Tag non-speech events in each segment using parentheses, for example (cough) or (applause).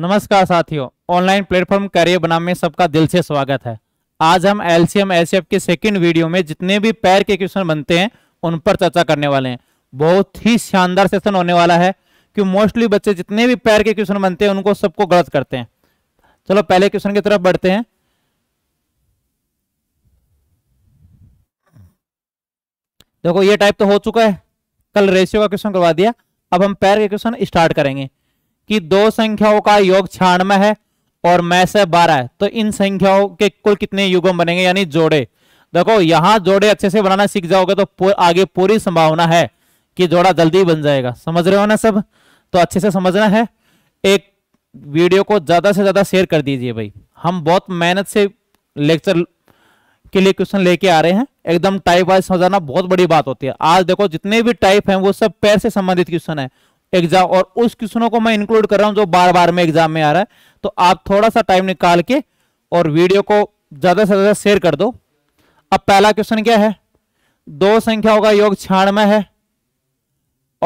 नमस्कार साथियों online platform career बनाम में सबका दिल से स्वागत है आज हम एलसीएम एलसीएफ के सेकंड वीडियो में जितने भी पैर के क्वेश्चन बनते हैं उन पर चर्चा करने वाले हैं बहुत ही शानदार सेशन होने वाला है कि मोस्टली बच्चे जितने भी पैर के क्वेश्चन बनते हैं उनको सबको गलत करते हैं चलो पहले क्वेश्चन की तरफ बढ़ते हैं देखो ये टाइप तो हो चुका है कल रेशियो का क्वेश्चन करवा दिया अब हम पैर के क्वेश्चन स्टार्ट करेंगे कि दो संख्याओं का योग में है और मैं से बारह है तो इन संख्याओं के कुल कितने युगम बनेंगे यानी जोड़े देखो यहां जोड़े अच्छे से बनाना सीख जाओगे तो पूर, आगे पूरी संभावना है कि जोड़ा जल्दी बन जाएगा समझ रहे हो ना सब तो अच्छे से समझना है एक वीडियो को ज्यादा से ज्यादा शेयर कर दीजिए भाई हम बहुत मेहनत से लेक्चर के लिए क्वेश्चन लेके आ रहे हैं एकदम टाइप वाइज समझाना बहुत बड़ी बात होती है आज देखो जितने भी टाइप हैं वो सब पैर से संबंधित क्वेश्चन है एग्जाम और उस क्वेश्चनों को मैं इंक्लूड कर रहा हूं जो बार बार में एग्जाम में आ रहा है तो आप थोड़ा सा टाइम निकाल के और वीडियो को ज्यादा से ज्यादा शेयर कर दो अब पहला क्वेश्चन क्या है दो संख्याओं का योग छियानवे है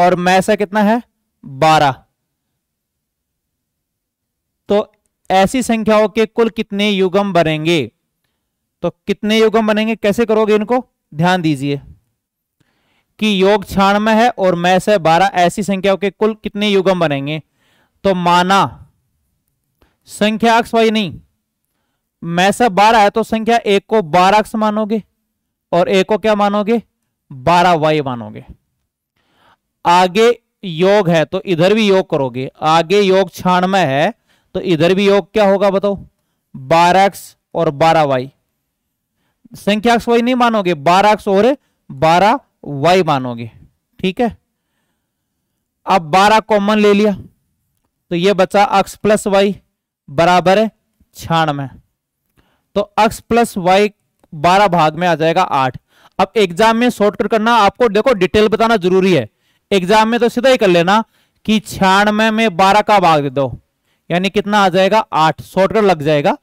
और मैसा कितना है बारह तो ऐसी संख्याओं के कुल कितने युगम बनेंगे तो कितने युगम बनेंगे कैसे करोगे इनको ध्यान दीजिए कि योग में है और मैं से बारह ऐसी संख्याओं के कुल कितने युगम बनेंगे तो माना संख्या अक्ष वाई नहीं मैं से बारह है तो संख्या एक को बारह अक्ष मानोगे और एक को क्या मानोगे बारह वाई मानोगे आगे योग है तो इधर भी योग करोगे आगे योग में है तो इधर भी योग क्या होगा बताओ बारह एक्स और बारह वाई संख्या वाई नहीं मानोगे बारह एक्स और बारह वाई मानोगे ठीक है अब बारह कॉमन ले लिया तो ये बचा अक्स प्लस वाई बराबर है छियानवे तो अक्स प्लस वाई बारह भाग में आ जाएगा आठ अब एग्जाम में शॉर्टकट करना आपको देखो डिटेल बताना जरूरी है एग्जाम में तो सीधा ही कर लेना कि छियानवे में बारह का भाग दे दो यानी कितना आ जाएगा आठ शॉर्टकट लग जाएगा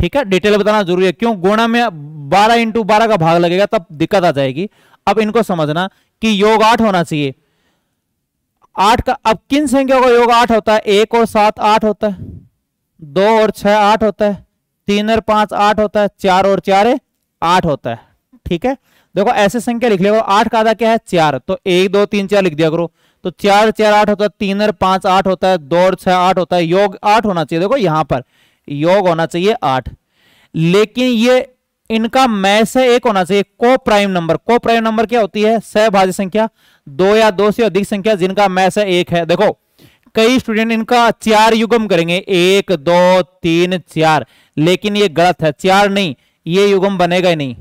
ठीक है डिटेल बताना जरूरी है क्यों गुणा में बारह इंटू बारह का भाग लगेगा तब दिक्कत आ जाएगी अब इनको समझना कि योग आठ होना चाहिए आठ का अब किन संख्या का योग आठ होता है एक और सात आठ होता है दो और छह आठ होता है तीन और पांच आठ होता है चार और चार आठ होता है ठीक है देखो ऐसे संख्या लिख लिया आठ का आधा क्या है चार तो एक दो तीन चार लिख दिया करो तो चार चार आठ होता है तीन और पांच आठ होता है दो और छह आठ होता है योग आठ होना चाहिए देखो यहां पर योग होना चाहिए आठ लेकिन ये इनका मैं से एक होना चाहिए को प्राइम नंबर को प्राइम नंबर क्या होती है सहभाज्य संख्या दो या दो से अधिक संख्या जिनका मैं से एक है देखो कई स्टूडेंट इनका चार युगम करेंगे एक दो तीन चार लेकिन ये गलत है चार नहीं ये युगम बनेगा ही नहीं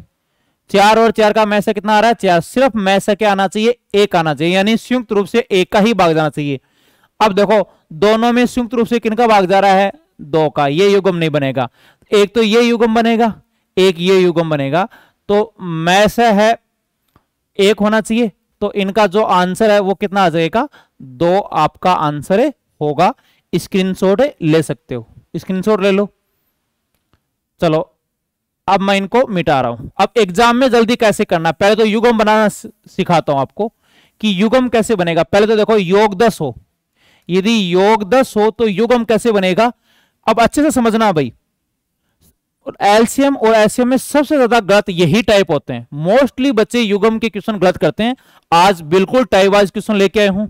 चार और चार का मैसा कितना आ रहा है चार सिर्फ मैसा क्या आना चाहिए एक आना चाहिए यानी संयुक्त रूप से एक का ही भाग जाना चाहिए अब देखो दोनों में संयुक्त रूप से किनका भाग जा रहा है दो का ये युगम नहीं बनेगा एक तो ये युगम बनेगा एक ये युगम बनेगा तो मैं से है एक होना चाहिए तो इनका जो आंसर है वो कितना आ जाएगा दो आपका आंसर है होगा स्क्रीनशॉट ले सकते हो स्क्रीनशॉट ले लो चलो अब मैं इनको मिटा रहा हूं अब एग्जाम में जल्दी कैसे करना पहले तो युगम बनाना सिखाता हूं आपको कि युगम कैसे बनेगा पहले तो देखो योग दस हो यदि योग दस हो तो युगम कैसे बनेगा अब अच्छे से समझना भाई और एलसीएम और एलसीएम में सबसे ज्यादा गलत यही टाइप होते हैं मोस्टली बच्चे युगम के क्वेश्चन गलत करते हैं आज बिल्कुल टाइप वाइज क्वेश्चन लेके आए हूं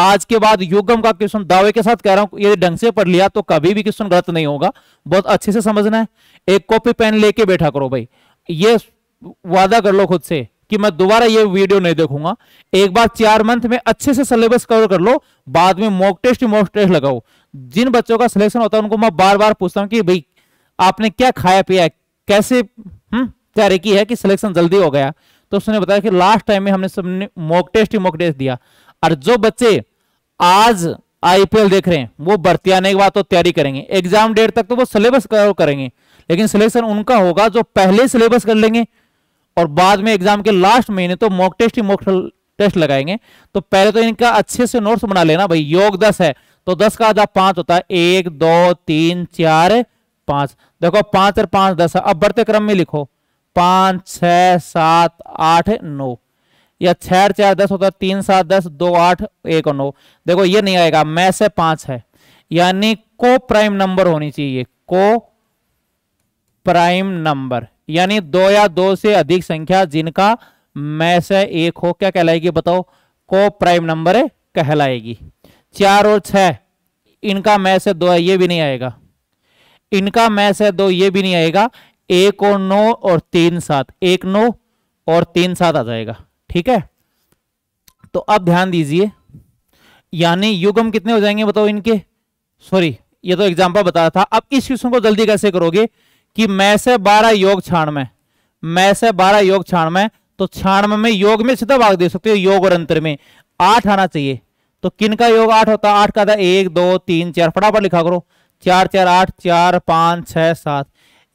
आज के बाद युगम का क्वेश्चन दावे के साथ कह रहा हूं यदि ढंग से पढ़ लिया तो कभी भी क्वेश्चन गलत नहीं होगा बहुत अच्छे से समझना है एक कॉपी पेन लेके बैठा करो भाई ये वादा कर लो खुद से कि मैं दोबारा ये वीडियो नहीं देखूंगा एक बार चार मंथ में अच्छे से सिलेबस कवर कर लो बाद में मॉक टेस्ट मॉक टेस्ट लगाओ जिन बच्चों का सिलेक्शन होता है उनको मैं बार बार पूछता हूं कि भाई आपने क्या खाया पिया कैसे हम्म, तैयारी की है कि सिलेक्शन जल्दी हो गया तो उसने बताया कि लास्ट टाइम में हमने सबने मॉक टेस्ट ही मॉक टेस्ट दिया और जो बच्चे आज आईपीएल देख रहे हैं वो बढ़ती आने के बाद तो तैयारी करेंगे एग्जाम डेट तक तो वो सिलेबस करेंगे लेकिन सिलेक्शन उनका होगा जो पहले सिलेबस कर लेंगे और बाद में एग्जाम के लास्ट महीने तो मॉक टेस्ट ही मॉक टेस्ट लगाएंगे तो पहले तो इनका अच्छे से नोट्स बना लेना भाई योग दस है तो दस का आधा पांच होता है एक दो तीन चार पांच देखो पांच और पांच दस अब बढ़ते क्रम में लिखो पांच छ सात आठ नौ या छह चार दस होता है तीन सात दस दो आठ एक और नौ देखो ये नहीं आएगा मैं से पांच है यानी को प्राइम नंबर होनी चाहिए को प्राइम नंबर यानी दो या दो से अधिक संख्या जिनका मैं से एक हो क्या कहलाएगी बताओ को प्राइम नंबर कहलाएगी चार और छह इनका मैं से दो है ये भी नहीं आएगा इनका मैस है दो ये भी नहीं आएगा एक और नौ और तीन सात एक नौ और तीन सात आ जाएगा ठीक है तो अब ध्यान दीजिए यानी युगम कितने हो जाएंगे बताओ इनके सॉरी ये तो एग्जाम्पल बताया था अब इस क्वेश्चन को जल्दी कैसे करोगे कि मैं से बारह योग छाण में मैं से बारह योग में तो छाण में योग में सीधा भाग दे सकते हो योग और अंतर में आठ आना चाहिए तो किन का योग आठ होता है आठ का था एक दो तीन चार फटाफट लिखा करो चार चार आठ चार पांच छह सात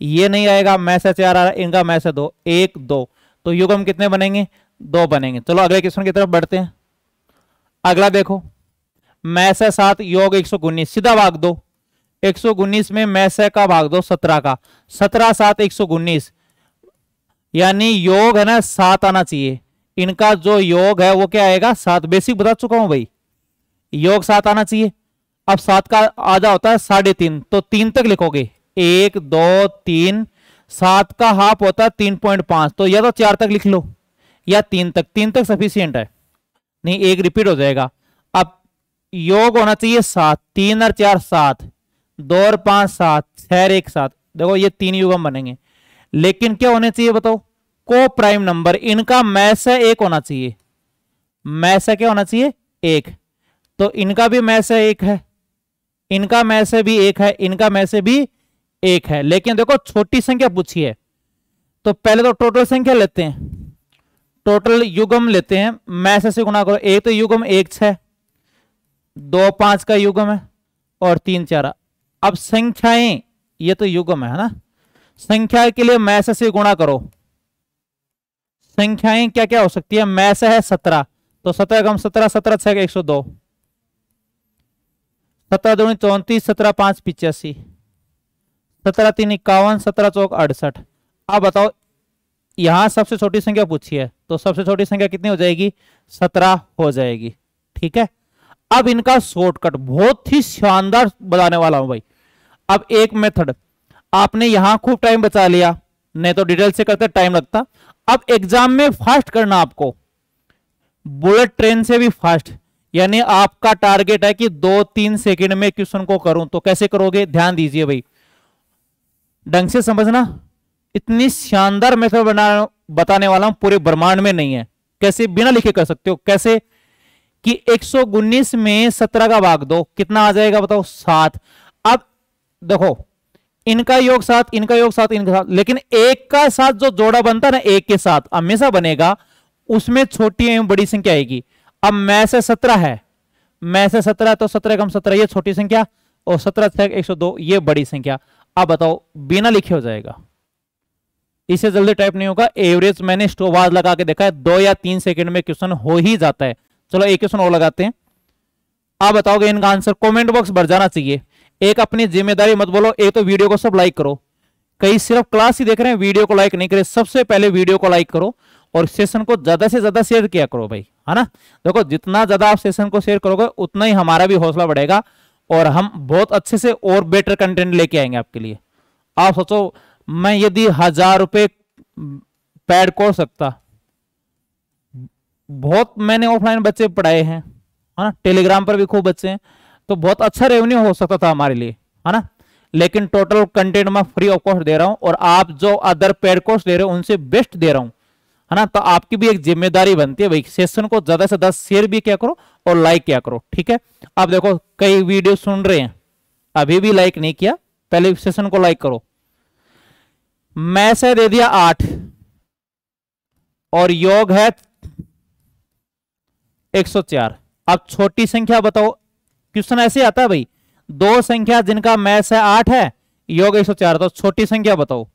ये नहीं आएगा मैसेज से चार आ रहा इनका मैसेज दो एक दो तो युगम कितने बनेंगे दो बनेंगे चलो अगले क्वेश्चन की तरफ बढ़ते हैं अगला देखो मैस सात योग एक सौ उन्नीस सीधा भाग दो एक सौ उन्नीस में मैस का भाग दो सत्रह का सत्रह सात एक सौ उन्नीस यानी योग है ना सात आना चाहिए इनका जो योग है वो क्या आएगा सात बेसिक बता चुका हूं भाई योग सात आना चाहिए अब सात का आधा होता है साढ़े तीन तो तीन तक लिखोगे एक दो तीन सात का हाफ होता है तीन पॉइंट पांच तो या तो चार तक लिख लो या तीन तक तीन तक सफिशियंट है नहीं एक रिपीट हो जाएगा अब योग होना चाहिए सात तीन और चार सात दो और पांच सात छह एक सात देखो ये तीन युगम बनेंगे लेकिन क्या होने चाहिए बताओ को प्राइम नंबर इनका मैस है एक होना चाहिए मैस है क्या होना चाहिए एक तो इनका भी मैस है एक है इनका में से भी एक है इनका में से भी एक है लेकिन देखो छोटी संख्या पूछी है तो पहले तो टोटल संख्या लेते हैं टोटल युगम लेते हैं मैसे से गुना करो एक तो युगम एक छ दो पांच का युगम है और तीन चार अब संख्याएं ये तो युगम है ना संख्या के लिए मैसे से गुणा करो संख्याएं क्या क्या हो सकती है मैसे है सत्रह तो सत्रह कम सत्रह सत्रह छह एक सौ दो सत्रह दूनी चौंतीस सत्रह पांच पिचासी सत्रह तीन इक्यावन सत्रह चौक अड़सठ आप बताओ यहां सबसे छोटी संख्या पूछी है तो सबसे छोटी संख्या कितनी हो जाएगी सत्रह हो जाएगी ठीक है अब इनका शॉर्टकट बहुत ही शानदार बताने वाला हूं भाई अब एक मेथड आपने यहां खूब टाइम बचा लिया नहीं तो डिटेल से करते टाइम लगता अब एग्जाम में फास्ट करना आपको बुलेट ट्रेन से भी फास्ट यानी आपका टारगेट है कि दो तीन सेकंड में क्वेश्चन को करूं तो कैसे करोगे ध्यान दीजिए भाई ढंग से समझना इतनी शानदार मेथड बना बताने वाला हूं पूरे ब्रह्मांड में नहीं है कैसे बिना लिखे कर सकते हो कैसे कि एक में सत्रह का भाग दो कितना आ जाएगा बताओ सात अब देखो इनका योग साथ इनका योग साथ इनका साथ लेकिन एक का साथ जो जोड़ा बनता है ना एक के साथ हमेशा बनेगा उसमें छोटी एवं बड़ी संख्या आएगी अब मैं से सत्रह है मैं से सत्रह तो सत्रह कम सत्रह ये छोटी संख्या और सत्रह से एक सौ दो ये बड़ी संख्या अब बताओ बिना लिखे हो जाएगा इसे जल्दी टाइप नहीं होगा एवरेज मैंने स्टोवाज लगा के देखा है दो या तीन सेकंड में क्वेश्चन हो ही जाता है चलो एक क्वेश्चन और लगाते हैं आप बताओगे इनका आंसर कमेंट बॉक्स भर जाना चाहिए एक अपनी जिम्मेदारी मत बोलो एक तो वीडियो को सब लाइक करो कई सिर्फ क्लास ही देख रहे हैं वीडियो को लाइक नहीं करे सबसे पहले वीडियो को लाइक करो और सेशन को ज्यादा से ज्यादा शेयर किया करो भाई है ना देखो जितना ज्यादा आप सेशन को शेयर करोगे उतना ही हमारा भी हौसला बढ़ेगा और हम बहुत अच्छे से और बेटर कंटेंट लेके आएंगे आपके लिए आप सोचो मैं यदि हजार रुपये पैड को सकता बहुत मैंने ऑफलाइन बच्चे पढ़ाए हैं है ना टेलीग्राम पर भी खूब बच्चे हैं तो बहुत अच्छा रेवेन्यू हो सकता था हमारे लिए है ना लेकिन टोटल कंटेंट मैं फ्री ऑफ कॉस्ट दे रहा हूं और आप जो अदर पेड कोर्स दे रहे हो उनसे बेस्ट दे रहा हूं है ना तो आपकी भी एक जिम्मेदारी बनती है भाई सेशन को ज्यादा से ज्यादा शेयर भी क्या करो और लाइक क्या करो ठीक है आप देखो कई वीडियो सुन रहे हैं अभी भी लाइक नहीं किया पहले सेशन को लाइक करो मैथ से दे दिया आठ और योग है 104 अब छोटी संख्या बताओ क्वेश्चन ऐसे आता है भाई दो संख्या जिनका मै है आठ है योग 104 तो छोटी संख्या बताओ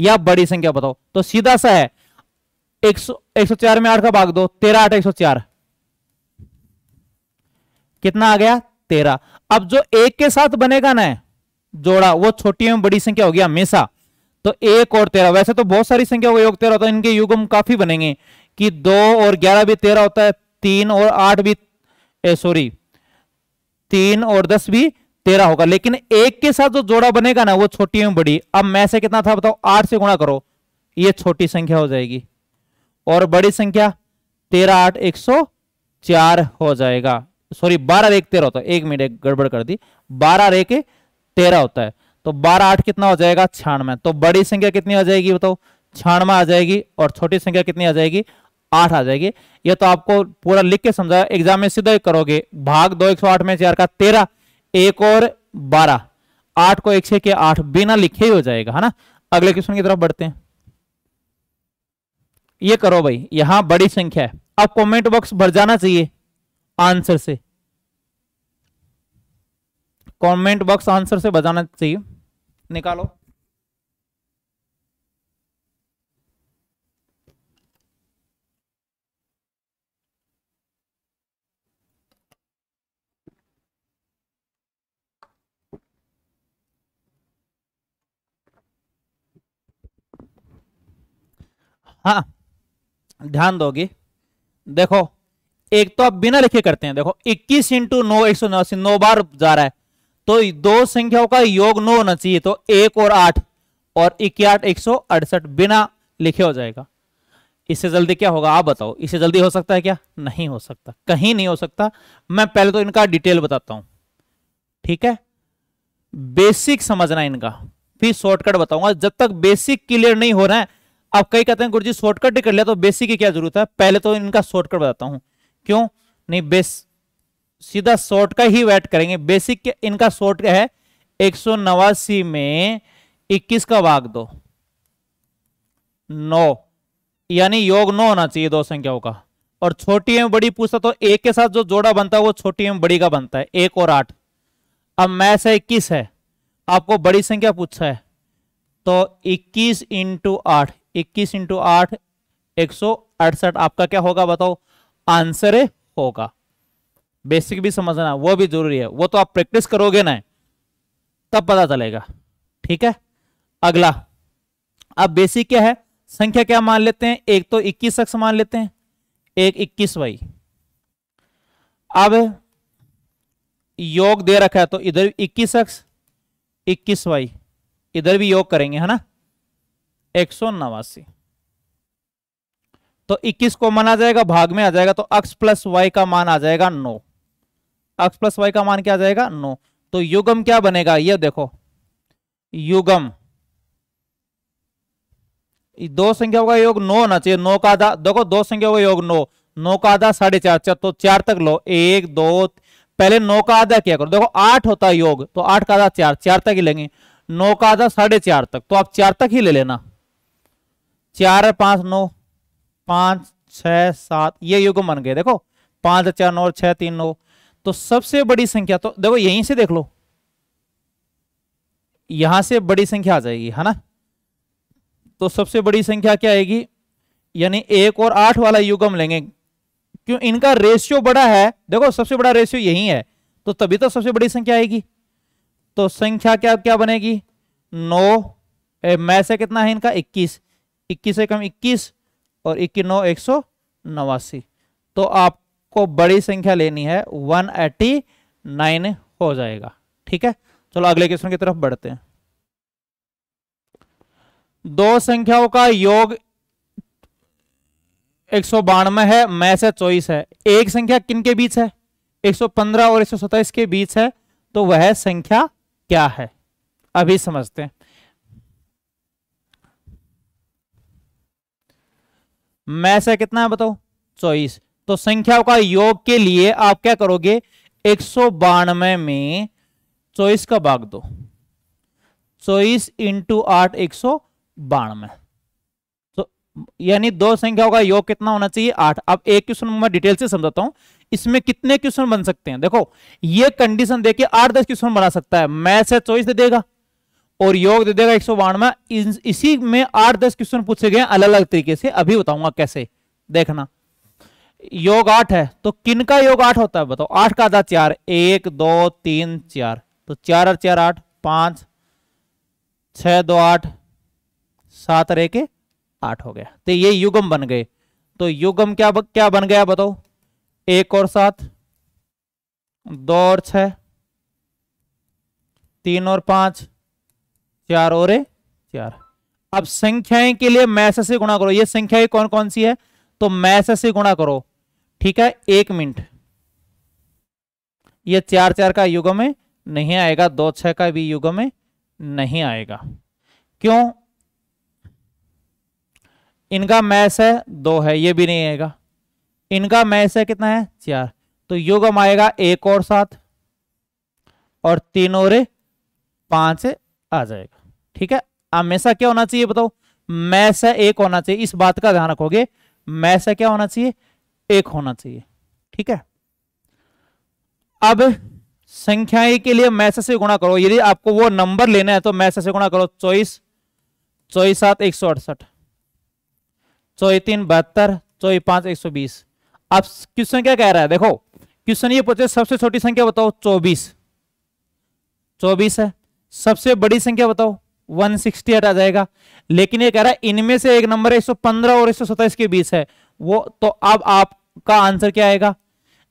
या बड़ी संख्या बताओ तो सीधा सा है एक सौ चार में आठ का भाग दो तेरह आठ एक सौ चार कितना आ गया तेरह अब जो एक के साथ बनेगा ना जोड़ा वो छोटी एवं बड़ी संख्या होगी हमेशा तो एक और तेरह वैसे तो बहुत सारी संख्या होगी योग तेरह होता है इनके युगम काफी बनेंगे कि दो और ग्यारह भी तेरह होता है तीन और आठ भी सॉरी तीन और दस भी तेरह होगा लेकिन एक के साथ जो जोड़ा बनेगा ना वो छोटी एवं बड़ी अब मैं से कितना था बताओ आठ से गुणा करो ये छोटी संख्या हो जाएगी और बड़ी संख्या तेरह आठ एक सौ चार हो जाएगा सॉरी बारह एक तेरह होता है एक मिनट गड़बड़ कर दी बारह एक तेरह होता है तो बारह आठ कितना हो जाएगा छियानवे तो बड़ी संख्या कितनी हो जाएगी बताओ छियानवे आ जाएगी और छोटी संख्या कितनी आ जाएगी आठ आ जाएगी ये तो आपको पूरा लिख के समझाया एग्जाम में सीधा करोगे भाग दो एक सौ आठ में चार का तेरह एक और बारह आठ को एक छह के आठ बिना लिखे ही हो जाएगा है ना अगले क्वेश्चन की तरफ बढ़ते हैं ये करो भाई यहां बड़ी संख्या है अब कमेंट बॉक्स भर जाना चाहिए आंसर से कमेंट बॉक्स आंसर से बजाना चाहिए निकालो हाँ ध्यान दोगे देखो एक तो आप बिना लिखे करते हैं देखो 21 इंटू नौ एक सौ नवासी नौ बार जा रहा है तो दो संख्याओं का योग नौ होना चाहिए तो एक और आठ और इक्याठ एक सौ अड़सठ बिना लिखे हो जाएगा इससे जल्दी क्या होगा आप बताओ इससे जल्दी हो सकता है क्या नहीं हो सकता कहीं नहीं हो सकता मैं पहले तो इनका डिटेल बताता हूं ठीक है बेसिक समझना इनका फिर शॉर्टकट बताऊंगा जब तक बेसिक क्लियर नहीं हो रहा है अब कई कहते हैं गुरु जी शॉर्टकट ही कर लिया तो बेसिक की क्या जरूरत है पहले तो इनका शॉर्टकट बताता हूं क्यों नहीं बेस सीधा शॉर्ट का ही वेट करेंगे बेसिक के इनका शॉर्ट है एक में 21 का भाग दो नौ यानी योग नौ होना चाहिए दो संख्याओं का और छोटी एवं बड़ी पूछता तो एक के साथ जो जोड़ा बनता है वो छोटी एवं बड़ी का बनता है एक और आठ अब मैथ है इक्कीस है आपको बड़ी संख्या पूछा है तो 21 इंटू आठ इक्कीस इंटू आठ एक सौ अड़सठ आपका क्या होगा बताओ आंसर होगा बेसिक भी समझना वो भी जरूरी है वो तो आप प्रैक्टिस करोगे ना तब पता चलेगा ठीक है अगला अब बेसिक क्या है संख्या क्या मान लेते हैं एक तो इक्कीस अक्ष मान लेते हैं एक इक्कीस वाई अब योग दे रखा है तो इधर इक्कीस अक्ष इक्कीस वाई इधर भी योग करेंगे है ना एक सौ नवासी तो 21 को आ जाएगा भाग में आ जाएगा तो x प्लस वाई का मान आ जाएगा नो x प्लस वाई का मान क्या आ जाएगा नो तो युगम क्या बनेगा ये देखो युगम दो संख्याओं का योग नो होना चाहिए नो का आधा देखो दो संख्याओं का योग नो नो का आधा साढ़े चार चार तो चार तक लो एक दो पहले नौ का आधा क्या करो देखो आठ होता योग तो आठ का आधा चार चार तक ही लेंगे नौ का आधा साढ़े चार तक तो आप चार तक ही ले लेना चार पांच नौ पांच छ सात ये युगम बन गए देखो पांच चार नौ छह तीन नौ तो सबसे बड़ी संख्या तो देखो यहीं से देख लो यहां से बड़ी संख्या आ जाएगी है ना तो सबसे बड़ी संख्या क्या आएगी यानी एक और आठ वाला युगम लेंगे क्यों इनका रेशियो बड़ा है देखो सबसे बड़ा रेशियो यही है तो तभी तो सबसे बड़ी संख्या आएगी तो संख्या क्या क्या बनेगी नौ मैथ से कितना है इनका इक्कीस इक्कीस एकम इक्कीस और इक्की नौ एक सौ नवासी तो आपको बड़ी संख्या लेनी है वन एटी नाइन हो जाएगा ठीक है चलो अगले क्वेश्चन की तरफ बढ़ते हैं दो संख्याओं का योग एक सौ बानवे है मैं से चौबीस है एक संख्या किन के बीच है एक सौ पंद्रह और एक सौ सत्ताईस के बीच है तो वह संख्या क्या है अभी समझते हैं मैं से कितना है बताओ चौबीस तो संख्याओं का योग के लिए आप क्या करोगे एक सौ बानवे में चौबीस का भाग दो चौबीस इंटू आठ एक सौ बानवे तो यानी दो संख्याओं का योग कितना होना चाहिए आठ अब एक क्वेश्चन मैं डिटेल से समझाता हूं इसमें कितने क्वेश्चन बन सकते हैं देखो ये कंडीशन देखिए आठ दस क्वेश्चन बना सकता है मैं से चौबीस दे देगा और योग दे देगा एक सौ बानवे इसी में आठ दस क्वेश्चन पूछे गए अलग अलग तरीके से अभी बताऊंगा कैसे देखना योग आठ है तो किन का योग आठ होता है बताओ आठ का आधा चार एक दो तीन चार तो चार और चार आठ पांच छ दो आठ सात और एक आठ हो गया तो ये युगम बन गए तो युगम क्या क्या बन गया बताओ एक और सात दो और छ तीन और पांच चार और चार अब संख्याएं के लिए मैस से गुणा करो ये संख्याएं कौन कौन सी है तो मैस से गुणा करो ठीक है एक मिनट ये चार चार का युग में नहीं आएगा दो छह का भी युग में नहीं आएगा क्यों इनका मैस है दो है ये भी नहीं आएगा इनका मैस है कितना है चार तो युगम आएगा एक और सात और तीन और पांच आ जाएगा ठीक है हमेशा क्या होना चाहिए बताओ मैं से एक होना चाहिए इस बात का ध्यान रखोगे मैं से क्या होना चाहिए एक होना चाहिए ठीक है अब संख्याएं के लिए मैसे से गुणा करो यदि आपको वो नंबर लेना है तो मैसे से गुणा करो चौबीस चौबीस सात एक सौ अड़सठ चौबीस तीन बहत्तर चौबीस पांच एक सौ बीस अब क्वेश्चन क्या कह रहा है देखो क्वेश्चन ये पूछे सबसे छोटी संख्या बताओ चौबीस चौबीस है सबसे बड़ी संख्या बताओ 160 आ जाएगा लेकिन ये कह रहा है इनमें से एक नंबर है 115 और 127 के बीच है वो तो अब आपका आंसर क्या आएगा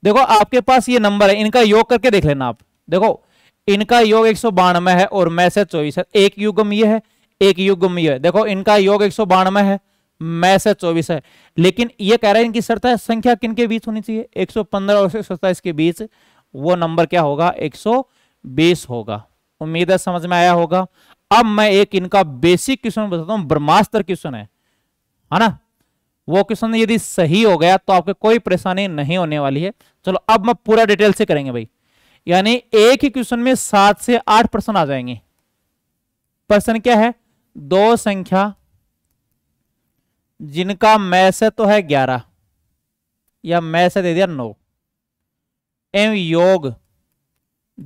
देखो आपके पास ये नंबर है इनका योग करके देख लेना आप देखो इनका योग एक है और मैं से चौबीस है एक युगम ये है एक युगम ये है देखो इनका योग एक है मैं से चौबीस है लेकिन ये कह रहा है इनकी शर्त है संख्या किन के बीच होनी चाहिए 115 और 127 के बीच वो नंबर क्या होगा 120 होगा उम्मीद है समझ में आया होगा अब मैं एक इनका बेसिक क्वेश्चन बताता हूं ब्रह्मास्त्र क्वेश्चन है है ना वो क्वेश्चन यदि सही हो गया तो आपको कोई परेशानी नहीं होने वाली है चलो अब मैं पूरा डिटेल से करेंगे भाई यानी एक ही क्वेश्चन में सात से आठ प्रश्न आ जाएंगे प्रश्न क्या है दो संख्या जिनका से तो है ग्यारह या मैसे दे दिया नौ एवं योग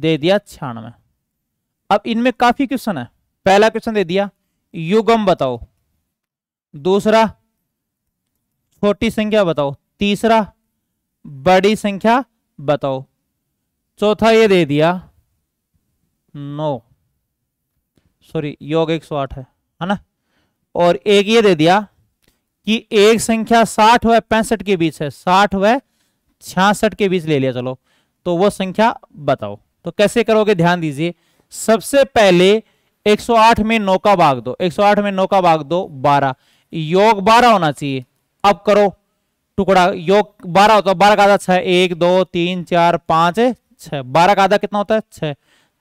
दे दिया छियानवे अब इनमें काफी क्वेश्चन है पहला क्वेश्चन दे दिया युगम बताओ दूसरा छोटी संख्या बताओ तीसरा बड़ी संख्या बताओ चौथा ये दे दिया नौ सॉरी योग एक सौ आठ है है ना और एक ये दे दिया कि एक संख्या साठ व पैंसठ के बीच है साठ व छियासठ के बीच ले लिया चलो तो वो संख्या बताओ तो कैसे करोगे ध्यान दीजिए सबसे पहले 108 में नौ का भाग दो 108 में नौ का भाग दो 12 योग 12 होना चाहिए अब करो टुकड़ा योग 12 होता है 12 का आधा छह एक दो तीन चार पांच छह बारह का आधा कितना होता है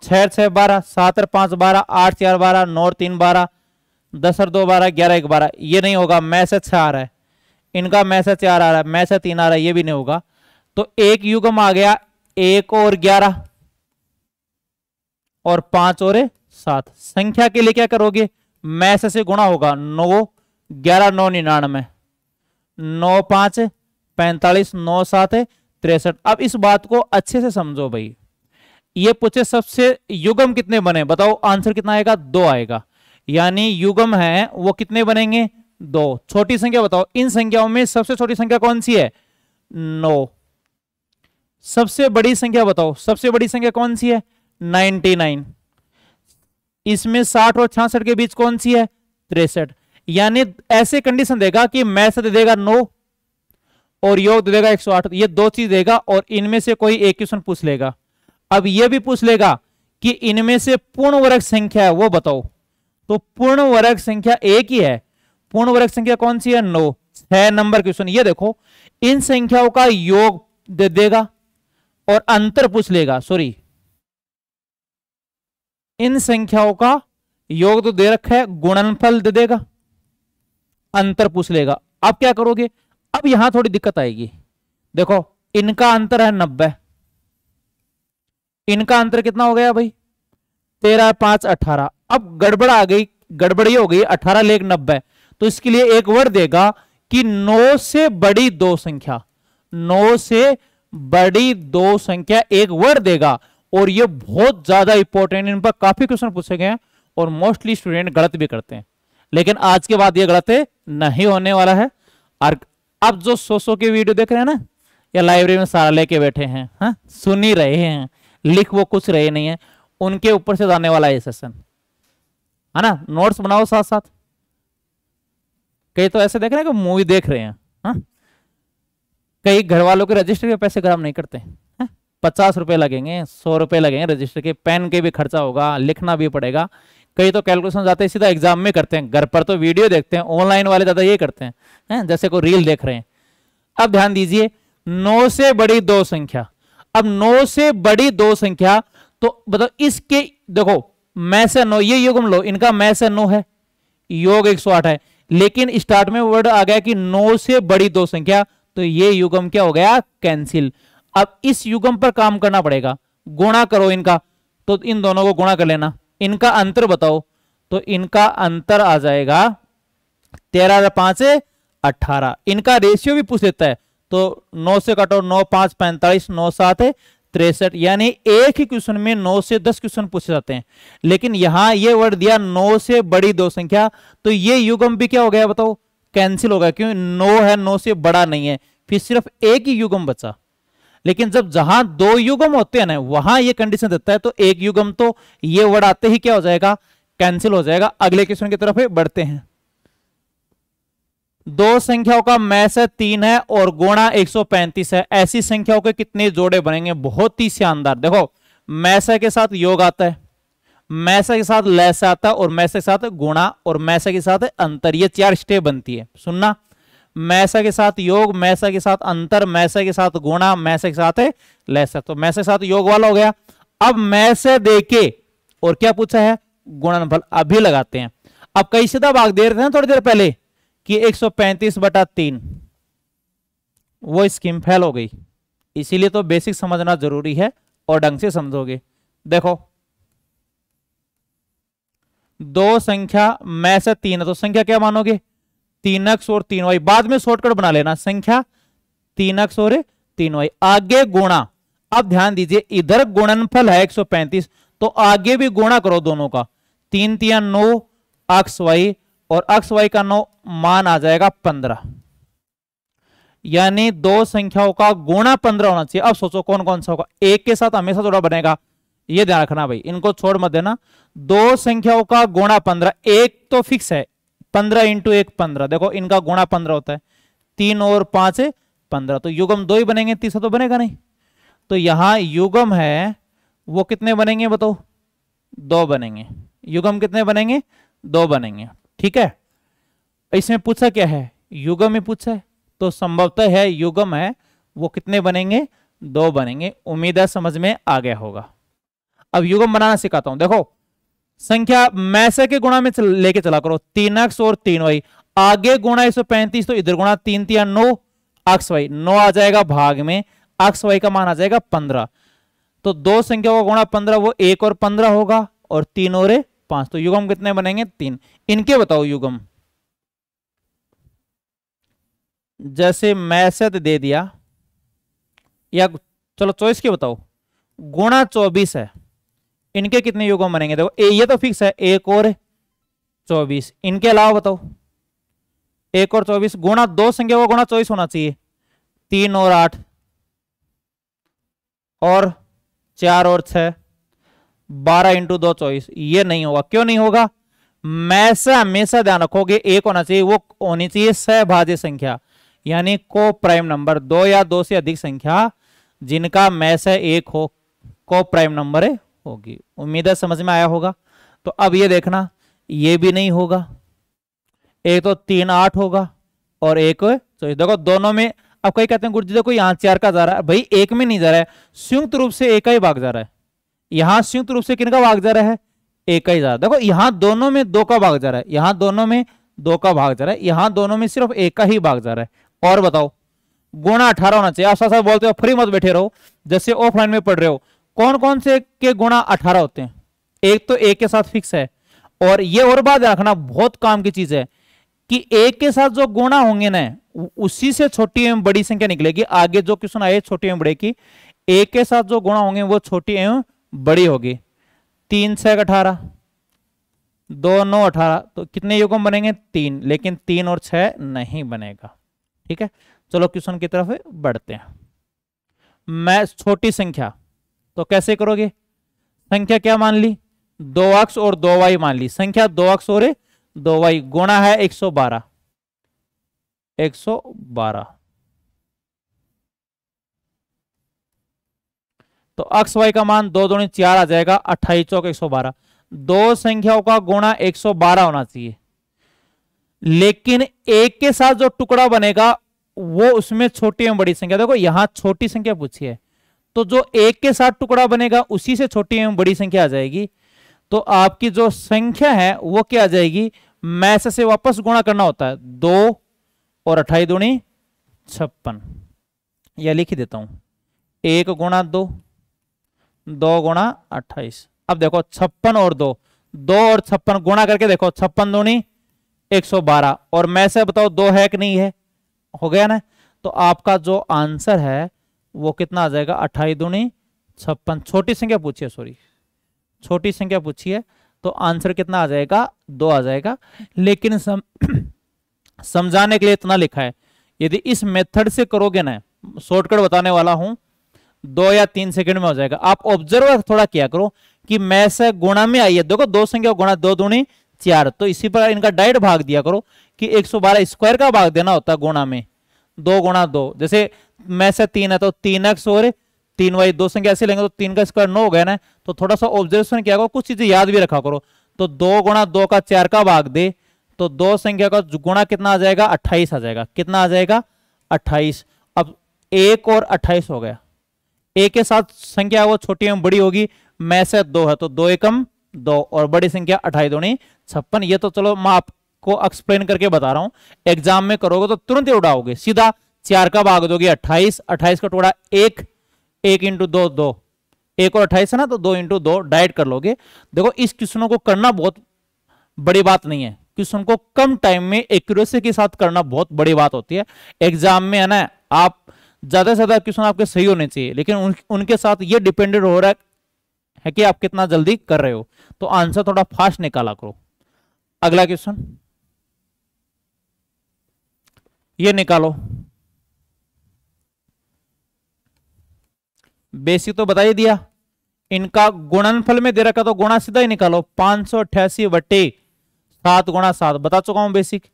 छह छह बारह सात और पांच बारह आठ चार बारह नौ तीन बारह दस और दो बारह ग्यारह एक बारह ये नहीं होगा मै से छह आ रहा है इनका मै से चार आ रहा है मै से तीन आ रहा है ये भी नहीं होगा तो एक युगम आ गया एक और ग्यारह और पांच और सात संख्या के लिए क्या करोगे मैस से गुणा होगा नौ ग्यारह नौ निन्यानवे नौ पांच पैंतालीस नौ सात तिरसठ अब इस बात को अच्छे से समझो भाई ये पूछे सबसे युगम कितने बने बताओ आंसर कितना आएगा दो आएगा यानी युगम है वो कितने बनेंगे दो छोटी संख्या बताओ इन संख्याओं में सबसे छोटी संख्या कौन सी है नौ सबसे बड़ी संख्या बताओ सबसे बड़ी संख्या कौन सी है नाइनटी नाइन इसमें साठ और छियासठ के बीच कौन सी है तिरसठ यानी ऐसे कंडीशन देगा कि मैथ दे देगा नो और योग दे देगा 108 ये दो चीज देगा और इनमें से कोई एक क्वेश्चन पूछ लेगा अब ये भी पूछ लेगा कि इनमें से पूर्ण वर्ग संख्या है वो बताओ तो पूर्ण वर्ग संख्या एक ही है पूर्ण वर्ग संख्या कौन सी है नो छह नंबर क्वेश्चन ये देखो इन संख्याओं का योग दे देगा और अंतर पूछ लेगा सॉरी इन संख्याओं का योग तो दे रखा है गुणनफल दे देगा अंतर पूछ लेगा अब क्या करोगे अब यहां थोड़ी दिक्कत आएगी देखो इनका अंतर है नब्बे इनका अंतर कितना हो गया भाई तेरह पांच अठारह अब गड़बड़ आ गई गड़बड़ी हो गई अठारह लेख नब्बे तो इसके लिए एक वर्ड देगा कि नौ से बड़ी दो संख्या नौ से बड़ी दो संख्या एक वर्ड देगा और ये बहुत ज़्यादा इंपॉर्टेंट इन पर काफ़ी क्वेश्चन पूछे गए हैं और मोस्टली स्टूडेंट गलत भी करते हैं लेकिन आज के बाद ये गलत नहीं होने वाला है और अब जो सो सो के वीडियो देख रहे हैं ना या लाइब्रेरी में सारा लेके बैठे हैं हा? सुन ही रहे हैं लिख वो कुछ रहे नहीं है उनके ऊपर से जाने वाला है सेशन है ना नोट्स बनाओ साथ साथ कई तो ऐसे देख रहे हैं कि मूवी देख रहे हैं हाँ। कई घर वालों के रजिस्टर के पैसे ग्राम नहीं करते पचास रुपये लगेंगे सौ रुपये लगेंगे रजिस्टर के पेन के भी खर्चा होगा लिखना भी पड़ेगा कई तो कैलकुलेशन जाते हैं सीधा एग्जाम में करते हैं घर पर तो वीडियो देखते हैं ऑनलाइन वाले ज़्यादा ये करते हैं है? जैसे कोई रील देख रहे हैं अब ध्यान दीजिए नौ से बड़ी दो संख्या अब नौ से बड़ी दो संख्या तो बताओ मतलब इसके देखो मैं से नौ ये युग लो इनका मैं से नौ है योग आठ है लेकिन स्टार्ट में वर्ड आ गया कि नौ से बड़ी दो संख्या तो ये युगम क्या हो गया कैंसिल अब इस युगम पर काम करना पड़ेगा गुणा करो इनका तो इन दोनों को गुणा कर लेना इनका अंतर बताओ तो इनका अंतर आ जाएगा तेरह पांच अठारह इनका रेशियो भी पूछ लेता है तो नौ से काटो नौ पांच पैंतालीस नौ सात तिरसठ यानी एक ही क्वेश्चन में नौ से दस क्वेश्चन पूछे जाते हैं लेकिन यहां ये वर्ड दिया नौ से बड़ी दो संख्या तो ये युगम भी क्या हो गया बताओ कैंसिल हो गया क्यों नौ है नौ से बड़ा नहीं है फिर सिर्फ एक ही युगम बचा लेकिन जब जहां दो युगम होते हैं ना वहां ये कंडीशन देता है तो एक युगम तो ये वर्ड आते ही क्या हो जाएगा कैंसिल हो जाएगा अगले क्वेश्चन की तरफ बढ़ते हैं दो संख्याओं का मैस है तीन है और गुणा 135 है ऐसी संख्याओं के कितने जोड़े बनेंगे बहुत ही शानदार देखो मैसा के साथ योग आता है मैसा के साथ लैस आता है और मैसे के साथ गुणा और मैसे के साथ अंतर ये चार स्टेप बनती है सुनना मैसा के साथ योग मैसा के साथ अंतर मैसा के साथ गुणा मैसे के साथ लैसा तो मैसे के साथ योग वाला हो गया अब मैसे देके और क्या पूछा है गुणनफल अभी लगाते हैं अब कई सीधा तो भाग दे रहे थे थोड़ी देर पहले कि 135 बटा तीन वो स्कीम फेल हो गई इसीलिए तो बेसिक समझना जरूरी है और ढंग से समझोगे देखो दो संख्या मैं से तीन है तो संख्या क्या मानोगे तीन अक्ष और तीन वाई बाद में शॉर्टकट बना लेना संख्या तीन अक्ष और तीन वाई आगे गुणा अब ध्यान दीजिए इधर गुणनफल है 135 तो आगे भी गुणा करो दोनों का तीन तीन नौ अक्स वाई और अक्स वाई का नौ मान आ जाएगा पंद्रह यानी दो संख्याओं का गुणा पंद्रह होना चाहिए अब सोचो कौन कौन सा होगा एक के साथ हमेशा जोड़ा बनेगा ये ध्यान रखना भाई इनको छोड़ मत देना दो संख्याओं का गुणा पंद्रह एक तो फिक्स है पंद्रह इंटू एक पंद्रह देखो इनका गुणा पंद्रह होता है तीन और पांच पंद्रह तो युगम दो ही बनेंगे तीसरा तो बनेगा नहीं तो यहां युगम है वो कितने बनेंगे बताओ दो बनेंगे युगम कितने बनेंगे दो बनेंगे ठीक है इसमें पूछा क्या है युगम ही पूछा है तो संभवतः है युगम है वो कितने बनेंगे दो बनेंगे उम्मीद है समझ में आ गया होगा अब युगम बनाना सिखाता हूं देखो संख्या मैसे के गुणा में लेके चला करो तीन अक्स और तीन वाई आगे गुणा एक तो इधर गुणा तीन तीन नौ अक्स वाई नौ आ जाएगा भाग में अक्स वाई का मान आ जाएगा पंद्रह तो दो संख्या का गुणा पंद्रह वो एक और पंद्रह होगा और तीन और पांच तो युगम कितने बनेंगे तीन इनके बताओ युगम जैसे मैसे तो दे दिया या चलो चौबीस के बताओ गुणा चौबीस है इनके कितने युगम बनेंगे देखो ए ये तो फिक्स है एक और चौबीस इनके अलावा बताओ एक और चौबीस गुणा दो संख्या को गुणा चौबीस होना चाहिए तीन और आठ और चार और छह बारह इंटू दो चौबीस ये नहीं होगा क्यों नहीं होगा से हमेशा ध्यान रखोगे एक होना चाहिए वो होनी चाहिए सहभाज्य संख्या यानी को प्राइम नंबर दो या दो से अधिक संख्या जिनका से एक हो को प्राइम नंबर होगी उम्मीद है समझ में आया होगा तो अब ये देखना ये भी नहीं होगा एक तो तीन आठ होगा और एक चौबीस देखो दोनों में अब कई कहते हैं गुरु जी देखो यहां चार का जा रहा है भाई एक में नहीं जा रहा है संयुक्त रूप से एक का ही भाग जा रहा है यहां संयुक्त रूप से का भाग जा रहा है एक ही जा रहा है देखो यहाँ दोनों में दो का भाग जा रहा है यहाँ दोनों में दो का भाग जा रहा है यहां दोनों में सिर्फ एक का ही भाग जा रहा है और बताओ गुणा अठारह होना चाहिए आप साथ बोलते हो फ्री मत बैठे रहो जैसे ऑफलाइन में पढ़ रहे हो कौन कौन से के गुणा अठारह होते हैं एक तो एक के साथ फिक्स है और ये और बात रखना बहुत काम की चीज है कि एक के साथ जो गुणा होंगे ना उसी से छोटी एवं बड़ी संख्या निकलेगी आगे जो क्वेश्चन आए छोटी एवं बड़े की एक के साथ जो गुणा होंगे वो छोटी एवं बड़ी होगी तीन से अठारह दो नौ अठारह तो कितने युगम बनेंगे तीन लेकिन तीन और छह नहीं बनेगा ठीक है चलो क्वेश्चन की तरफ बढ़ते हैं मैं छोटी संख्या तो कैसे करोगे संख्या क्या मान ली दो अक्स और दो वाई मान ली संख्या दो अक्ष और दो वाई गुणा है एक सौ बारह एक सौ बारह तो अक्ष वाई का मान दो दोनों चार आ जाएगा अट्ठाईस चौक एक सौ बारह दो संख्याओं का गुणा एक सौ बारह होना चाहिए लेकिन एक के साथ जो टुकड़ा बनेगा वो उसमें छोटी एवं बड़ी संख्या देखो यहां छोटी संख्या पूछी है तो जो एक के साथ टुकड़ा बनेगा उसी से छोटी एवं बड़ी संख्या आ जाएगी तो आपकी जो संख्या है वो क्या आ जाएगी मैस से वापस गुणा करना होता है दो और अठाई दुणी छप्पन यह लिख देता हूं एक गुणा दो दो गुणा अट्ठाईस अब देखो छप्पन और दो दो और छप्पन गुणा करके देखो छप्पन दूनी एक सौ बारह और मैं से बताओ दो है कि नहीं है हो गया ना तो आपका जो आंसर है वो कितना आ जाएगा अट्ठाईस दूनी छप्पन छोटी संख्या पूछिए सॉरी छोटी संख्या पूछिए तो आंसर कितना आ जाएगा दो आ जाएगा लेकिन सम (clears throat) समझाने के लिए इतना लिखा है यदि इस मेथड से करोगे ना शॉर्टकट बताने वाला हूं दो या तीन सेकंड में हो जाएगा आप ऑब्जर्व थोड़ा किया करो कि मैं से गुणा में आई है देखो दो संख्या गुणा दो दूनी चार तो इसी पर इनका डायरेक्ट भाग दिया करो कि 112 स्क्वायर का भाग देना होता है गुणा में दो गुणा दो जैसे मैं से तीन है तो तीन एक्स और तीन वाई दो संख्या ऐसे लेंगे तो तीन का स्क्वायर नौ हो गया ना तो थोड़ा सा ऑब्जर्वेशन क्या करो कुछ चीजें याद भी रखा करो तो दो गुणा दो का चार का भाग दे तो दो संख्या का गुणा कितना आ जाएगा अट्ठाईस आ जाएगा कितना आ जाएगा अट्ठाईस अब एक और अट्ठाईस हो गया एक के साथ संख्या वो छोटी एवं बड़ी होगी मैं से दो है तो दो एकम दो और बड़ी संख्या अट्ठाईस छप्पन ये तो चलो माफ आपको एक्सप्लेन करके बता रहा हूं एग्जाम में करोगे तो तुरंत ही उड़ाओगे सीधा चार का भाग दोगे अट्ठाईस अट्ठाईस का टोड़ा एक एक इंटू दो दो एक और अट्ठाईस है ना तो दो इंटू दो डाइड कर लोगे देखो इस क्वेश्चनों को करना बहुत बड़ी बात नहीं है क्वेश्चन को कम टाइम में एक्यूरेसी के साथ करना बहुत बड़ी बात होती है एग्जाम में है ना आप ज्यादा से ज्यादा क्वेश्चन आपके सही होने चाहिए लेकिन उन, उनके साथ ये डिपेंडेड हो रहा है कि आप कितना जल्दी कर रहे हो तो आंसर थोड़ा फास्ट निकाला करो अगला क्वेश्चन ये निकालो बेसिक तो बता ही दिया इनका गुणनफल में दे रखा तो गुणा सीधा ही निकालो पांच सौ अठासी बटे सात गुणा सात बता चुका हूं बेसिक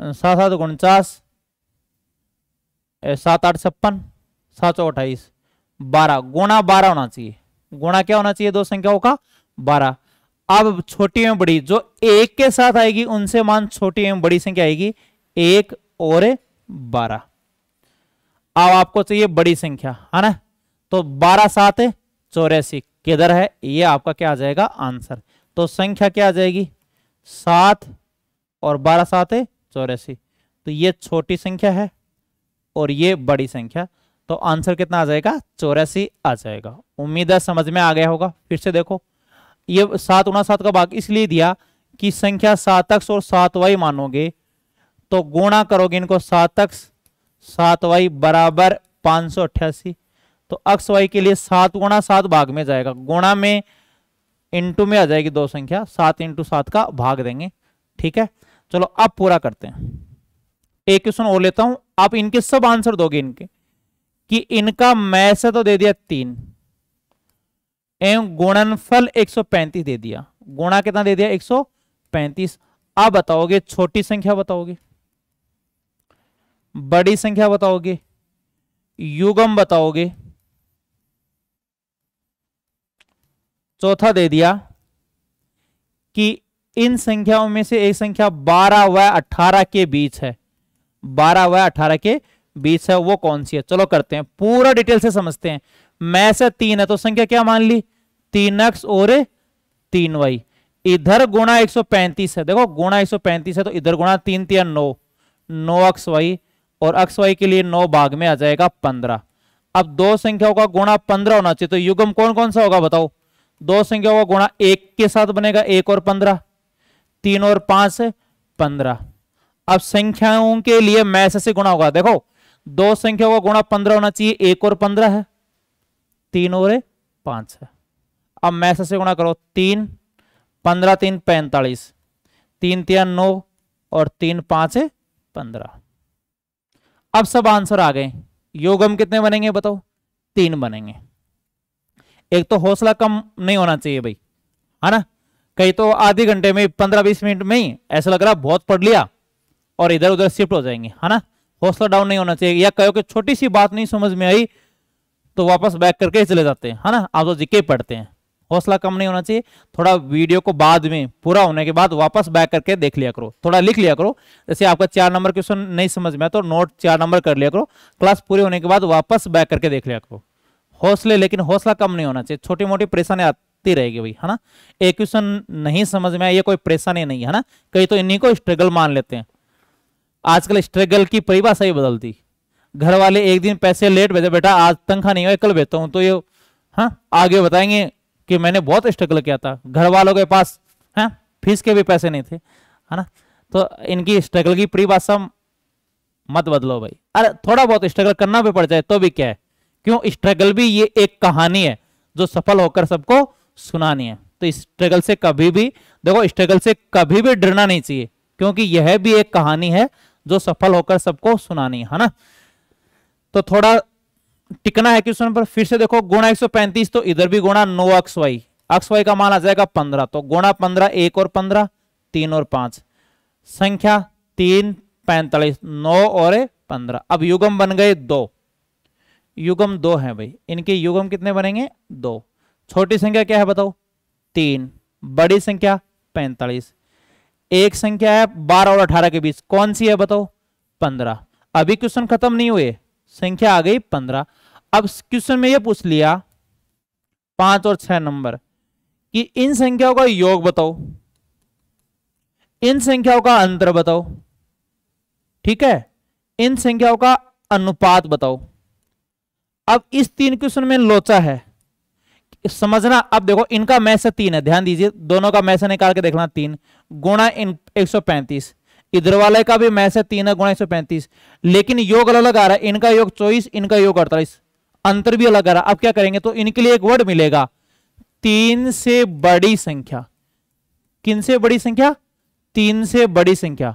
सात सात उनचास सात आठ छप्पन सात सौ अट्ठाईस बारह गुणा बारह होना चाहिए गुणा क्या होना चाहिए दो संख्याओं का बारह अब छोटी एवं बड़ी जो एक के साथ आएगी उनसे मान छोटी एवं बड़ी संख्या आएगी एक और बारह अब आपको चाहिए बड़ी संख्या है ना तो बारह सात चौरासी किधर है ये आपका क्या आ जाएगा आंसर तो संख्या क्या आ जाएगी सात और बारह सात चौरासी तो ये छोटी संख्या है और ये बड़ी संख्या तो आंसर कितना आ जाएगा चौरासी आ जाएगा उम्मीद है समझ में आ गया होगा फिर से देखो ये सात उन्ना सात का भाग इसलिए दिया कि संख्या अक्ष और सातवाई मानोगे तो गुणा करोगे इनको सात अक्स सात वाई बराबर पांच सौ अट्ठासी तो अक्स वाई के लिए सात गुणा सात भाग में जाएगा गुणा में इंटू में आ जाएगी दो संख्या सात इंटू सात का भाग देंगे ठीक है चलो अब पूरा करते हैं एक क्वेश्चन और लेता हूं आप इनके सब आंसर दोगे इनके कि इनका मैस तो दे दिया तीन एवं गुणनफल 135 दे दिया गुणा कितना दे दिया 135 आप बताओगे छोटी संख्या बताओगे बड़ी संख्या बताओगे युगम बताओगे चौथा दे दिया कि इन संख्याओं में से एक संख्या 12 व 18 के बीच है 12 व 18 के बीच है वो कौन सी है चलो करते हैं पूरा डिटेल से समझते हैं मैं से तीन है तो संख्या क्या मान ली तीन एक्स और तीन वाई इधर गुणा 135 है देखो गुणा 135 है तो इधर गुणा तीन तीन नौ नौ एक्स वाई और अक्स वाई के लिए नौ भाग में आ जाएगा पंद्रह अब दो संख्याओं का गुणा पंद्रह होना चाहिए तो युगम कौन कौन सा होगा बताओ दो संख्याओं का गुणा एक के साथ बनेगा एक और पंद्रह तीन और पांच पंद्रह अब संख्याओं के लिए मैस से गुणा होगा देखो दो संख्याओं का गुणा पंद्रह होना चाहिए एक और पंद्रह है तीन और पांच है अब मैस से गुणा करो तीन पंद्रह तीन पैंतालीस तीन तीन नौ और तीन पांच पंद्रह अब सब आंसर आ गए योगम कितने बनेंगे बताओ तीन बनेंगे एक तो हौसला कम नहीं होना चाहिए भाई है ना कहीं तो आधे घंटे में पंद्रह बीस मिनट में ही ऐसा लग रहा बहुत पढ़ लिया और इधर उधर शिफ्ट हो जाएंगे है ना हौसला डाउन नहीं होना चाहिए या कहो कि छोटी सी बात नहीं समझ में आई तो वापस बैक करके चले जाते हैं है ना आप तो जिके पढ़ते हैं हौसला कम नहीं होना चाहिए थोड़ा वीडियो को बाद में पूरा होने के बाद वापस बैक करके देख लिया करो थोड़ा लिख लिया करो जैसे आपका चार नंबर क्वेश्चन नहीं समझ में आया तो नोट चार नंबर कर लिया करो क्लास पूरी होने के बाद वापस बैक करके देख लिया करो हौसले लेकिन हौसला कम नहीं होना चाहिए छोटी मोटी परेशानी आती रहेगी भाई है ना एक क्वेश्चन नहीं समझ में आया ये कोई परेशानी नहीं है ना कहीं तो इन्हीं को स्ट्रगल मान लेते हैं आजकल स्ट्रगल की परिभाषा ही बदलती घर वाले एक दिन पैसे लेट भेजे बेटा आज तनखा नहीं हो कल भेजता हूँ तो ये हाँ आगे बताएंगे कि मैंने बहुत स्ट्रगल किया था घर वालों के पास है फीस के भी पैसे नहीं थे है ना तो इनकी स्ट्रगल की परिभाषा मत बदलो भाई अरे थोड़ा बहुत स्ट्रगल करना भी पड़ जाए तो भी क्या है क्यों स्ट्रगल भी ये एक कहानी है जो सफल होकर सबको सुनानी है तो स्ट्रगल से कभी भी देखो स्ट्रगल से कभी भी डरना नहीं चाहिए क्योंकि यह भी एक कहानी है जो सफल होकर सबको सुनानी है ना तो थोड़ा टिकना है क्वेश्चन पर फिर से देखो गुणा 135 तो इधर भी गुणा नो अक्स वाई अक्स वाई का मान आ जाएगा पंद्रह तो गुणा पंद्रह एक और पंद्रह तीन और पांच संख्या तीन पैंतालीस नौ और पंद्रह अब युगम बन गए दो युगम दो है भाई इनके युगम कितने बनेंगे दो छोटी संख्या क्या है बताओ तीन बड़ी संख्या पैंतालीस एक संख्या है बारह और अठारह के बीच कौन सी है बताओ पंद्रह अभी क्वेश्चन खत्म नहीं हुए संख्या आ गई पंद्रह अब क्वेश्चन में ये पूछ लिया पांच और छह नंबर कि इन संख्याओं का योग बताओ इन संख्याओं का अंतर बताओ ठीक है इन संख्याओं का अनुपात बताओ अब इस तीन क्वेश्चन में लोचा है समझना अब देखो इनका मैस तीन है ध्यान दीजिए दोनों का मैसे निकाल के देखना तीन गुणा इन एक इधर वाले का भी मैसे तीन है गुणा एक सौ पैंतीस लेकिन योग अलग अलग आ रहा है इनका योग चौबीस इनका योग अड़तालीस अंतर भी अलग आ रहा अब क्या करेंगे तो इनके लिए एक वर्ड मिलेगा तीन से बड़ी संख्या किन से बड़ी संख्या तीन से बड़ी संख्या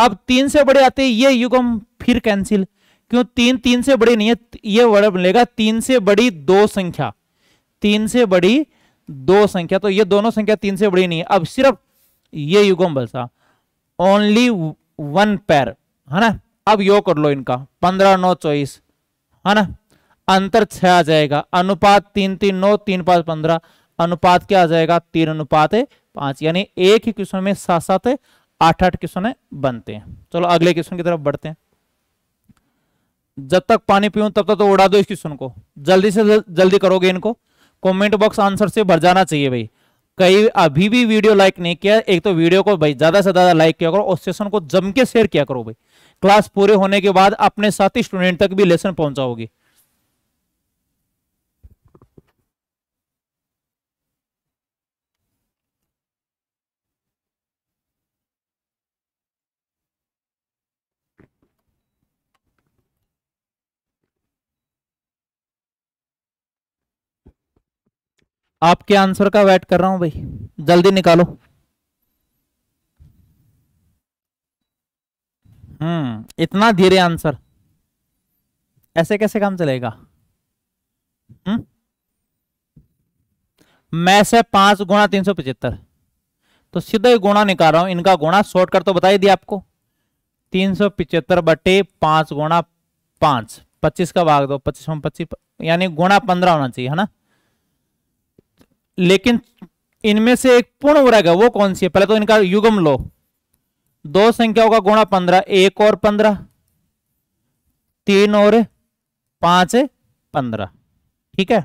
अब तीन से बड़े आते ये युगम फिर कैंसिल क्यों तीन तीन से बड़ी नहीं है ये वर्ड मिलेगा तीन से बड़ी दो संख्या तीन से बड़ी दो संख्या तो ये दोनों संख्या तीन से बड़ी नहीं है अब सिर्फ ये युगम बलसा ओनली वन पैर है ना अब यो कर लो इनका पंद्रह नौ चौबीस है ना अंतर छह आ जाएगा अनुपात तीन तीन नौ तीन पांच पंद्रह अनुपात क्या आ जाएगा तीन अनुपात पांच यानी एक ही क्वेश्चन में सात सात आठ आठ क्वेश्चन बनते हैं चलो अगले क्वेश्चन की तरफ बढ़ते हैं जब तक पानी पीऊं तब तक तो उड़ा दो इस क्वेश्चन को जल्दी से जल्दी करोगे इनको कमेंट बॉक्स आंसर से भर जाना चाहिए भाई कई अभी भी वीडियो लाइक नहीं किया एक तो वीडियो को भाई ज्यादा से ज्यादा लाइक किया करो और सेशन को जम के शेयर किया करो भाई क्लास पूरे होने के बाद अपने साथी स्टूडेंट तक भी लेसन पहुंचाओगे आपके आंसर का वेट कर रहा हूं भाई जल्दी निकालो हम्म इतना धीरे आंसर ऐसे कैसे काम चलेगा हम्म मैं से पांच गुणा तीन सौ पचहत्तर तो सीधा ही गुणा निकाल रहा हूं इनका गुणा शॉर्ट कर तो बताई दी दिया आपको तीन सौ पिचहत्तर बटे पांच गुणा पांच पच्चीस का भाग दो पच्चीस पच्चीस यानी गुणा पंद्रह होना चाहिए है ना लेकिन इनमें से एक पूर्ण वर्ग है वो कौन सी है पहले तो इनका युगम लो दो संख्याओं का गुणा पंद्रह एक और पंद्रह तीन और पांच पंद्रह ठीक है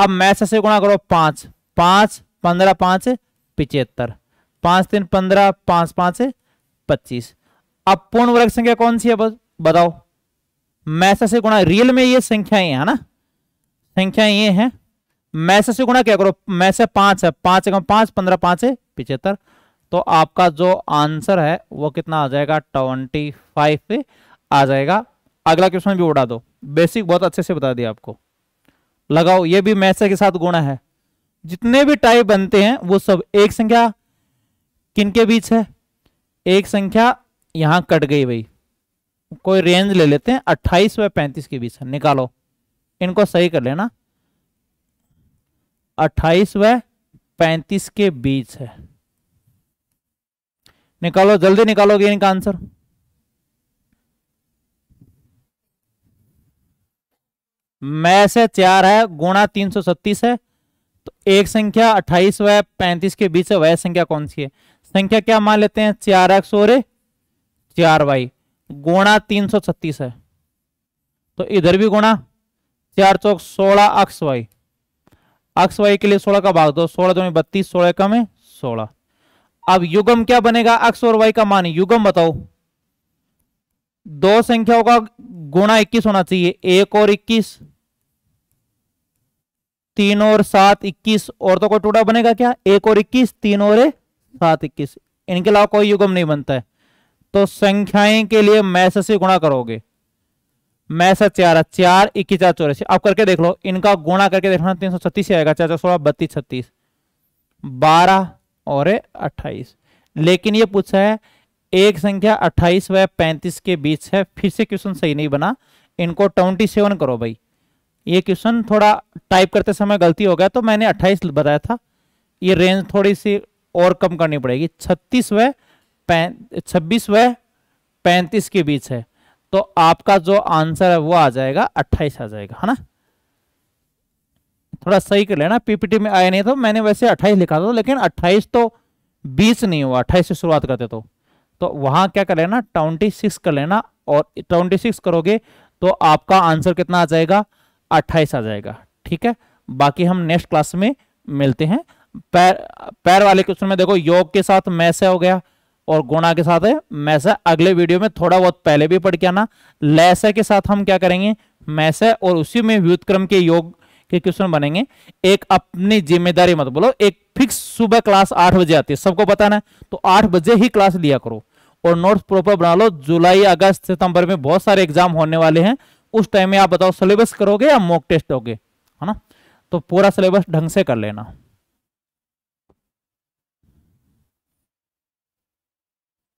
अब मैथ से गुणा करो पांच पांच पंद्रह पांच पिचहत्तर पांच तीन पंद्रह पांच पांच पच्चीस अब पूर्ण वर्ग संख्या कौन सी है बस बताओ मैथ से गुणा रियल में ये संख्याएं है ना संख्याएं ये हैं मैसे से गुणा क्या करो मैसे पांच है पांच एकम पांच पंद्रह पांच है पिछहत्तर तो आपका जो आंसर है वो कितना आ जाएगा ट्वेंटी फाइव पे आ जाएगा अगला क्वेश्चन भी उड़ा दो बेसिक बहुत अच्छे से बता दिया आपको लगाओ ये भी मैसे के साथ गुणा है जितने भी टाइप बनते हैं वो सब एक संख्या किनके बीच है एक संख्या यहां कट गई भाई कोई रेंज ले लेते हैं अट्ठाईस व पैंतीस के बीच निकालो इनको सही कर लेना अट्ठाईस व पैंतीस के बीच है निकालो जल्दी निकालोगे इनका आंसर मै से चार है गुणा तीन सौ छत्तीस है तो एक संख्या अट्ठाईस व पैंतीस के बीच है वह संख्या कौन सी है संख्या क्या मान लेते हैं चार एक्स और चार वाई गुणा तीन सौ छत्तीस है तो इधर भी गुणा चार चौक सोलह अक्स वाई अक्ष वाई के लिए सोलह का भाग दो सोलह दो बत्तीस सोलह कम है सोलह अब युगम क्या बनेगा अक्स और वाई का मान युगम बताओ दो संख्याओं का गुणा इक्कीस होना चाहिए एक और इक्कीस तीन और सात इक्कीस और तो कोई टूटा बनेगा क्या एक और इक्कीस तीन और सात इक्कीस इनके अलावा कोई युगम नहीं बनता है तो संख्याएं के लिए मैसे गुणा करोगे मैसा चार चार इक्कीस चार चौरासी अब करके देख लो इनका गुणा करके देखना तीन सौ छत्तीस आएगा चार चार सोलह बत्तीस छत्तीस बारह और अट्ठाईस लेकिन ये पूछा है एक संख्या अट्ठाईस व पैंतीस के बीच है फिर से क्वेश्चन सही नहीं बना इनको ट्वेंटी सेवन करो भाई ये क्वेश्चन थोड़ा टाइप करते समय गलती हो गया तो मैंने अट्ठाईस बताया था ये रेंज थोड़ी सी और कम करनी पड़ेगी छत्तीस व छब्बीस व पैंतीस के बीच है तो आपका जो आंसर है वो आ जाएगा अट्ठाईस आ जाएगा है ना थोड़ा सही कर लेना पीपीटी में आया नहीं तो मैंने वैसे अट्ठाईस लिखा था लेकिन अट्ठाईस तो बीस नहीं हुआ अट्ठाईस से शुरुआत करते तो तो वहां क्या कर लेना ट्वेंटी सिक्स कर लेना और ट्वेंटी सिक्स करोगे तो आपका आंसर कितना आ जाएगा अट्ठाईस आ जाएगा ठीक है बाकी हम नेक्स्ट क्लास में मिलते हैं पैर पैर वाले क्वेश्चन में देखो योग के साथ मैसे हो गया और गुणा के साथ है से अगले वीडियो में थोड़ा बहुत पहले भी पढ़ के आना लैसा के साथ हम क्या करेंगे मैसा और उसी में व्युतक्रम के योग के क्वेश्चन बनेंगे एक अपनी जिम्मेदारी मत बोलो एक फिक्स सुबह क्लास आठ बजे आती है सबको बताना है तो आठ बजे ही क्लास लिया करो और नोट्स प्रॉपर बना लो जुलाई अगस्त सितंबर में बहुत सारे एग्जाम होने वाले हैं उस टाइम में आप बताओ सिलेबस करोगे या मॉक टेस्ट होगे है ना तो पूरा सिलेबस ढंग से कर लेना